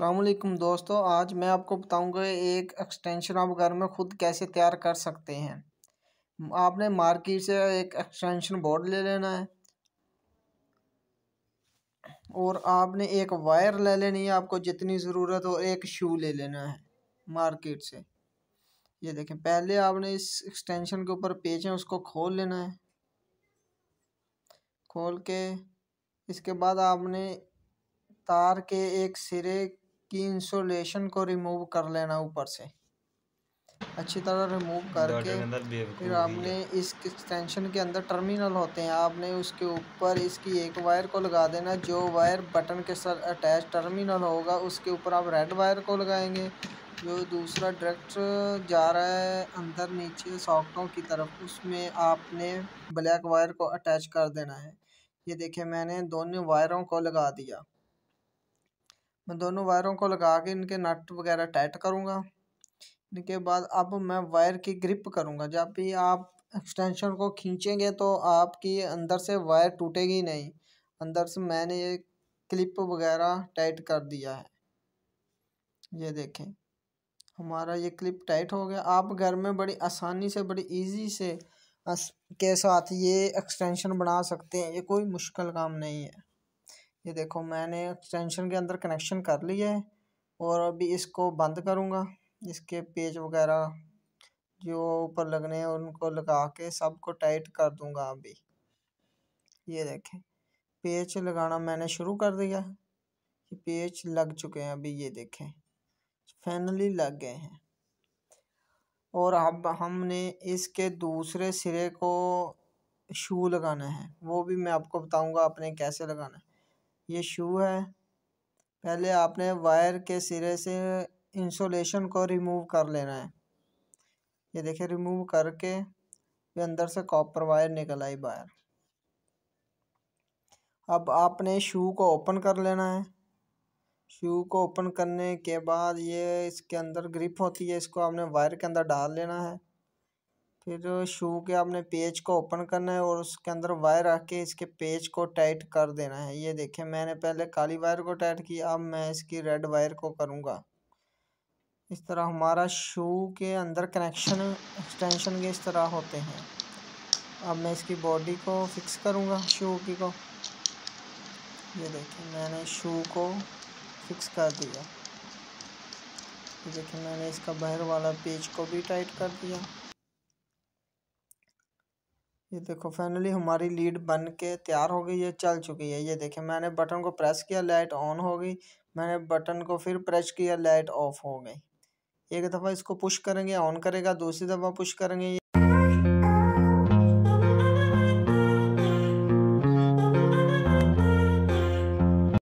अल्लाम दोस्तों आज मैं आपको बताऊंगा एक एक्सटेंशन आप घर में ख़ुद कैसे तैयार कर सकते हैं आपने मार्केट से एक एक्सटेंशन बोर्ड ले लेना है और आपने एक वायर ले लेनी है आपको जितनी ज़रूरत हो एक शू ले लेना है मार्केट से ये देखें पहले आपने इस एक्सटेंशन के ऊपर पेज है उसको खोल लेना है खोल के इसके बाद आपने तार के एक सिरे की इंसोलेशन को रिमूव कर लेना ऊपर से अच्छी तरह रिमूव करके फिर आपने इस एक्सटेंशन के अंदर टर्मिनल होते हैं आपने उसके ऊपर इसकी एक वायर को लगा देना जो वायर बटन के साथ अटैच टर्मिनल होगा उसके ऊपर आप रेड वायर को लगाएंगे जो दूसरा डायरेक्ट जा रहा है अंदर नीचे सॉकटों की तरफ उसमें आपने ब्लैक वायर को अटैच कर देना है ये देखिए मैंने दोनों वायरों को लगा दिया मैं दोनों वायरों को लगा के इनके नट वगैरह टाइट करूँगा इनके बाद अब मैं वायर की ग्रिप करूँगा जब भी आप एक्सटेंशन को खींचेंगे तो आपकी अंदर से वायर टूटेगी नहीं अंदर से मैंने ये क्लिप वगैरह टाइट कर दिया है ये देखें हमारा ये क्लिप टाइट हो गया आप घर में बड़ी आसानी से बड़ी इजी से के साथ ये एक्सटेंशन बना सकते हैं ये कोई मुश्किल काम नहीं है ये देखो मैंने एक्सटेंशन के अंदर कनेक्शन कर लिया है और अभी इसको बंद करूँगा इसके पेज वगैरह जो ऊपर लगने हैं उनको लगा के सबको टाइट कर दूँगा अभी ये देखें पेज लगाना मैंने शुरू कर दिया पेज लग चुके हैं अभी ये देखें फाइनली लग गए हैं और अब हमने इसके दूसरे सिरे को शू लगाना है वो भी मैं आपको बताऊंगा आपने कैसे लगाना है ये शू है पहले आपने वायर के सिरे से इंसोलेशन को रिमूव कर लेना है ये देखिए रिमूव करके ये अंदर से कॉपर वायर निकल आई बाहर अब आपने शू को ओपन कर लेना है शू को ओपन करने के बाद ये इसके अंदर ग्रिप होती है इसको आपने वायर के अंदर डाल लेना है फिर शू के आपने पेज को ओपन करना है और उसके अंदर वायर रख के इसके पेज को टाइट कर देना है ये देखें मैंने पहले काली वायर को टाइट किया अब मैं इसकी रेड वायर को करूँगा इस तरह हमारा शू के अंदर कनेक्शन एक्सटेंशन के इस तरह होते हैं अब मैं इसकी बॉडी को फिक्स करूँगा शू की को ये देखें मैंने शू को फिक्स कर दिया देखिए मैंने इसका बाहर वाला पेज को भी टाइट कर दिया ये देखो फाइनली हमारी लीड बन के तैयार हो गई है चल चुकी है ये देखिए मैंने बटन को प्रेस किया लाइट ऑन हो गई मैंने बटन को फिर प्रेस किया लाइट ऑफ हो गई एक दफ़ा इसको पुश करेंगे ऑन करेगा दूसरी दफ़ा पुश करेंगे